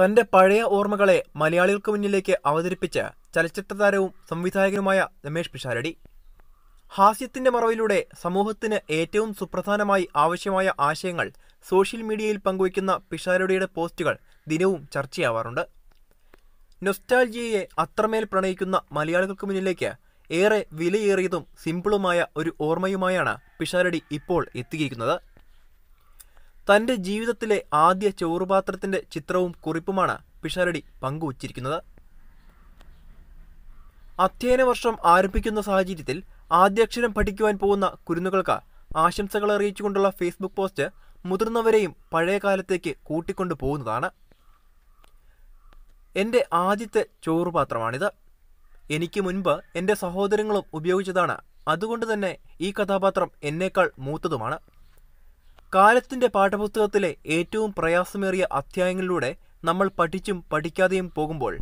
തന്റെ പഴയ ഓർമ്മകളെ മലയാളികൾക്ക് മുന്നിലേക്ക് അവതരിപ്പിച്ച ചലച്ചിത്ര താരവും സംവിധായകനുമായ രമേഷ് പിഷാരടി ഹാസ്യത്തിന്റെ മറവിലൂടെ സമൂഹത്തിന് ഏറ്റവും സുപ്രധാനമായി ആവശ്യമായ ആശയങ്ങൾ സോഷ്യൽ മീഡിയയിൽ പങ്കുവയ്ക്കുന്ന പിഷാരടിയുടെ പോസ്റ്റുകൾ ദിനവും ചർച്ചയാവാറുണ്ട് നൊസ്റ്റാൾജിയയെ അത്രമേൽ പ്രണയിക്കുന്ന മലയാളികൾക്ക് മുന്നിലേക്ക് ഏറെ വിലയേറിയതും സിമ്പിളുമായ ഒരു ഓർമ്മയുമായാണ് പിഷാരടി ഇപ്പോൾ എത്തിയിരിക്കുന്നത് തന്റെ ജീവിതത്തിലെ ആദ്യ ചോറുപാത്രത്തിന്റെ ചിത്രവും കുറിപ്പുമാണ് പിഷാരടി പങ്കുവച്ചിരിക്കുന്നത് അധ്യയന വർഷം ആരംഭിക്കുന്ന സാഹചര്യത്തിൽ ആദ്യാക്ഷരം പഠിക്കുവാൻ പോകുന്ന കുരുന്നുകൾക്ക് ആശംസകൾ അറിയിച്ചുകൊണ്ടുള്ള ഫേസ്ബുക്ക് പോസ്റ്റ് മുതിർന്നവരെയും പഴയ കാലത്തേക്ക് കൂട്ടിക്കൊണ്ടു പോകുന്നതാണ് എൻ്റെ ആദ്യത്തെ ചോറുപാത്രമാണിത് എനിക്ക് മുൻപ് എൻ്റെ സഹോദരങ്ങളും ഉപയോഗിച്ചതാണ് അതുകൊണ്ട് തന്നെ ഈ കഥാപാത്രം എന്നേക്കാൾ മൂത്തതുമാണ് കാലത്തിന്റെ പാഠപുസ്തകത്തിലെ ഏറ്റവും പ്രയാസമേറിയ അധ്യായങ്ങളിലൂടെ നമ്മൾ പഠിച്ചും പഠിക്കാതെയും പോകുമ്പോൾ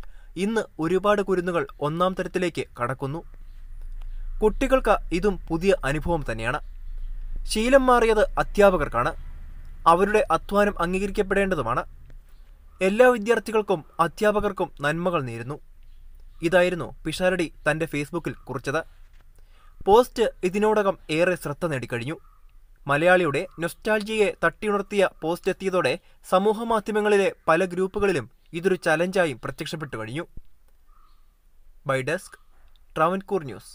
ഇന്ന് ഒരുപാട് കുരുന്നുകൾ ഒന്നാം തരത്തിലേക്ക് കടക്കുന്നു കുട്ടികൾക്ക് ഇതും പുതിയ അനുഭവം തന്നെയാണ് ശീലം മാറിയത് അധ്യാപകർക്കാണ് അവരുടെ അധ്വാനം അംഗീകരിക്കപ്പെടേണ്ടതുമാണ് എല്ലാ വിദ്യാർത്ഥികൾക്കും അധ്യാപകർക്കും നന്മകൾ നേരുന്നു ഇതായിരുന്നു പിഷാരടി തൻ്റെ ഫേസ്ബുക്കിൽ കുറിച്ചത് പോസ്റ്റ് ഇതിനോടകം ഏറെ ശ്രദ്ധ നേടിക്കഴിഞ്ഞു മലയാളിയുടെ നൊസ്റ്റാൾജിയെ തട്ടിയുണർത്തിയ പോസ്റ്റ് എത്തിയതോടെ സമൂഹമാധ്യമങ്ങളിലെ പല ഗ്രൂപ്പുകളിലും ഇതൊരു ചലഞ്ചായും പ്രത്യക്ഷപ്പെട്ടു കഴിഞ്ഞു ബൈഡെസ്ക് ട്രാവൻകൂർ ന്യൂസ്